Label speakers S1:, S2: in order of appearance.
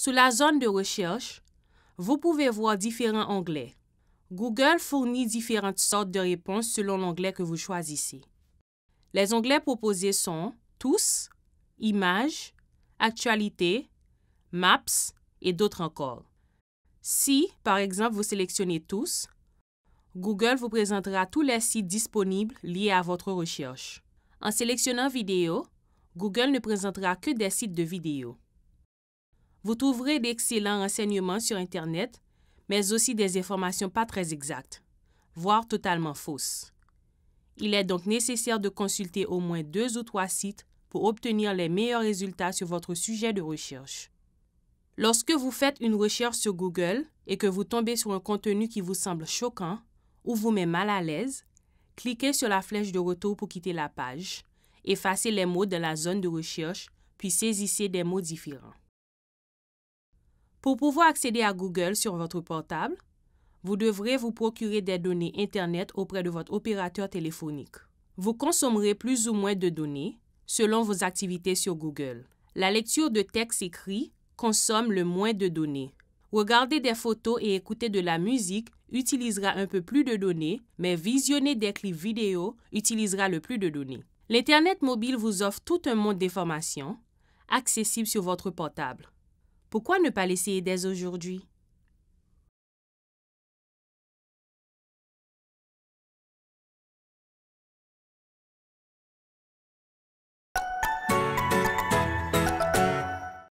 S1: Sous la zone de recherche, vous pouvez voir différents onglets. Google fournit différentes sortes de réponses selon l'onglet que vous choisissez. Les onglets proposés sont Tous, Images, Actualités »,« Maps et d'autres encore. Si, par exemple, vous sélectionnez Tous, Google vous présentera tous les sites disponibles liés à votre recherche. En sélectionnant Vidéo, Google ne présentera que des sites de vidéos vous trouverez d'excellents renseignements sur Internet, mais aussi des informations pas très exactes, voire totalement fausses. Il est donc nécessaire de consulter au moins deux ou trois sites pour obtenir les meilleurs résultats sur votre sujet de recherche. Lorsque vous faites une recherche sur Google et que vous tombez sur un contenu qui vous semble choquant ou vous met mal à l'aise, cliquez sur la flèche de retour pour quitter la page, effacez les mots de la zone de recherche, puis saisissez des mots différents. Pour pouvoir accéder à Google sur votre portable, vous devrez vous procurer des données Internet auprès de votre opérateur téléphonique. Vous consommerez plus ou moins de données selon vos activités sur Google. La lecture de textes écrits consomme le moins de données. Regarder des photos et écouter de la musique utilisera un peu plus de données, mais visionner des clips vidéo utilisera le plus de données. L'Internet mobile vous offre tout un monde d'informations accessibles sur votre portable. Pourquoi ne pas l'essayer dès aujourd'hui